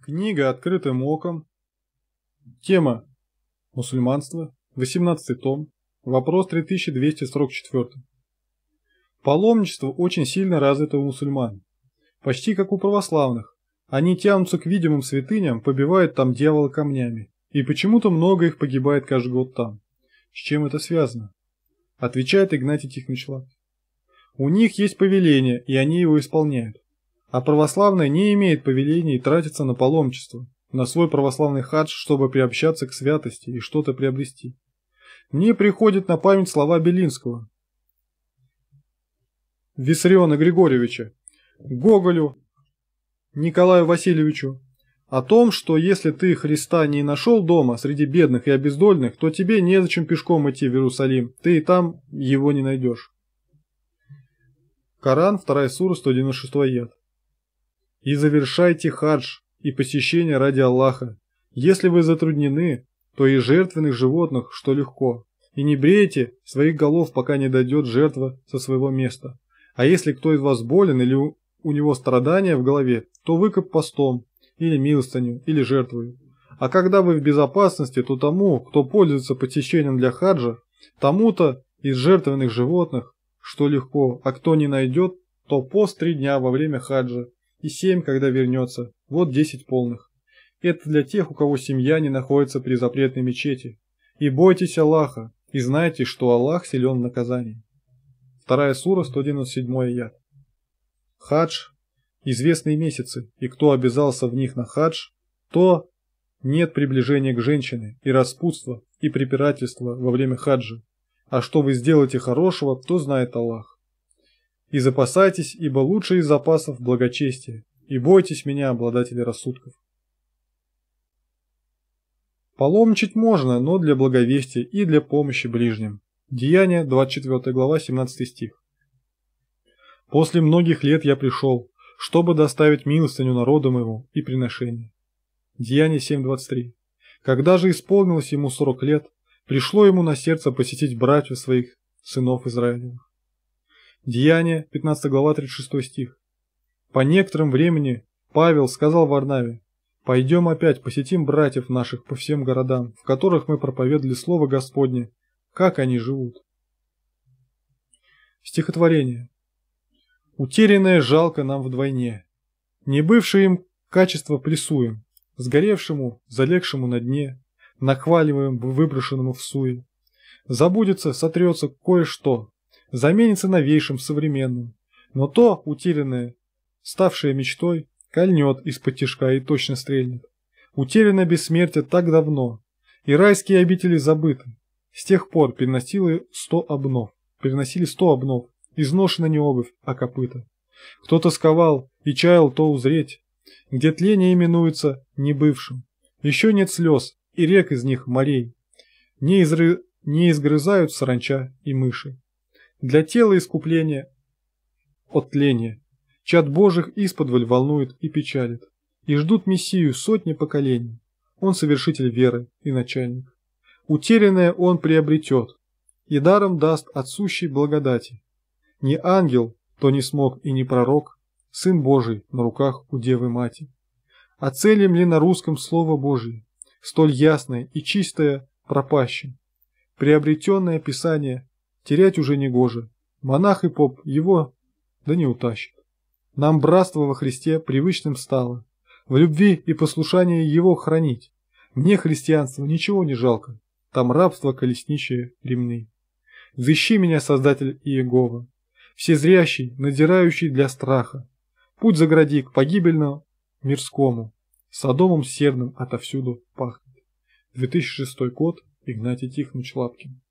Книга «Открытым оком». Тема «Мусульманство», 18 том, вопрос 3244. Паломничество очень сильно развито у мусульман. Почти как у православных. Они тянутся к видимым святыням, побивают там дьявола камнями. И почему-то много их погибает каждый год там. С чем это связано? Отвечает Игнатий Тихмичлак. У них есть повеление, и они его исполняют. А православные не имеют повелений тратиться на паломчество, на свой православный хадж, чтобы приобщаться к святости и что-то приобрести. Мне приходят на память слова Белинского. Виссариона Григорьевича, Гоголю, Николаю Васильевичу, о том, что если ты Христа не нашел дома среди бедных и обездольных, то тебе незачем пешком идти в Иерусалим, ты и там его не найдешь. Коран, 2 сура, 196 яд и завершайте хадж и посещение ради Аллаха. Если вы затруднены, то и жертвенных животных, что легко. И не брейте своих голов, пока не дойдет жертва со своего места. А если кто из вас болен или у него страдания в голове, то выкоп постом, или милостыню, или жертвою. А когда вы в безопасности, то тому, кто пользуется посещением для хаджа, тому-то из жертвенных животных, что легко, а кто не найдет, то пост три дня во время хаджа и 7, когда вернется. Вот 10 полных. Это для тех, у кого семья не находится при запретной мечети. И бойтесь Аллаха, и знайте, что Аллах силен в наказании. Вторая сура, 197 аят. Хадж – известные месяцы, и кто обязался в них на хадж, то нет приближения к женщине, и распутства, и препирательства во время хаджа. А что вы сделаете хорошего, то знает Аллах. И запасайтесь, ибо лучше из запасов благочестия. и бойтесь меня, обладатели рассудков. Паломничать можно, но для благовестия и для помощи ближним. Деяние, 24 глава, 17 стих. После многих лет я пришел, чтобы доставить милостыню народу моему и приношение. Деяние 7.23. Когда же исполнилось ему 40 лет, пришло ему на сердце посетить братьев своих, сынов Израилевых. Деяние, 15 глава, 36 стих. По некоторым времени Павел сказал Варнаве, «Пойдем опять посетим братьев наших по всем городам, в которых мы проповедовали Слово Господне, как они живут». Стихотворение. Утерянное жалко нам вдвойне. Не бывшее им качество плесуем, Сгоревшему, залегшему на дне, Нахваливаем выброшенному в суе. Забудется, сотрется кое-что, заменится новейшим современным, но то, утерянное, ставшее мечтой, кольнет из-под тишка и точно стрельнет. Утеряно бессмертие так давно, и райские обители забыты. С тех пор переносили сто обнов, переносили сто обнов, изношена не обувь, а копыта. Кто то сковал и чаял то узреть, где тление именуется небывшим. Еще нет слез, и рек из них морей. Не, изры... не изгрызают саранча и мыши для тела искупления от тления. Чад Божих исподволь волнует и печалит, и ждут Мессию сотни поколений. Он совершитель веры и начальник. Утерянное он приобретет, и даром даст от благодати. Не ангел, то не смог и не пророк, Сын Божий на руках у Девы Мати. А целим ли на русском Слово Божье, столь ясное и чистое пропащим? Приобретенное Писание терять уже не гоже. Монах и поп его, да не утащит. Нам братство во Христе привычным стало. В любви и послушании его хранить. Мне христианство ничего не жалко. Там рабство, колесничие, ремны. Взыщи меня, Создатель Иегова, всезрящий, надирающий для страха. Путь загради к погибельному мирскому, садомом серным отовсюду пахнет. 2006 год, Игнатий Тихонович Лапкин.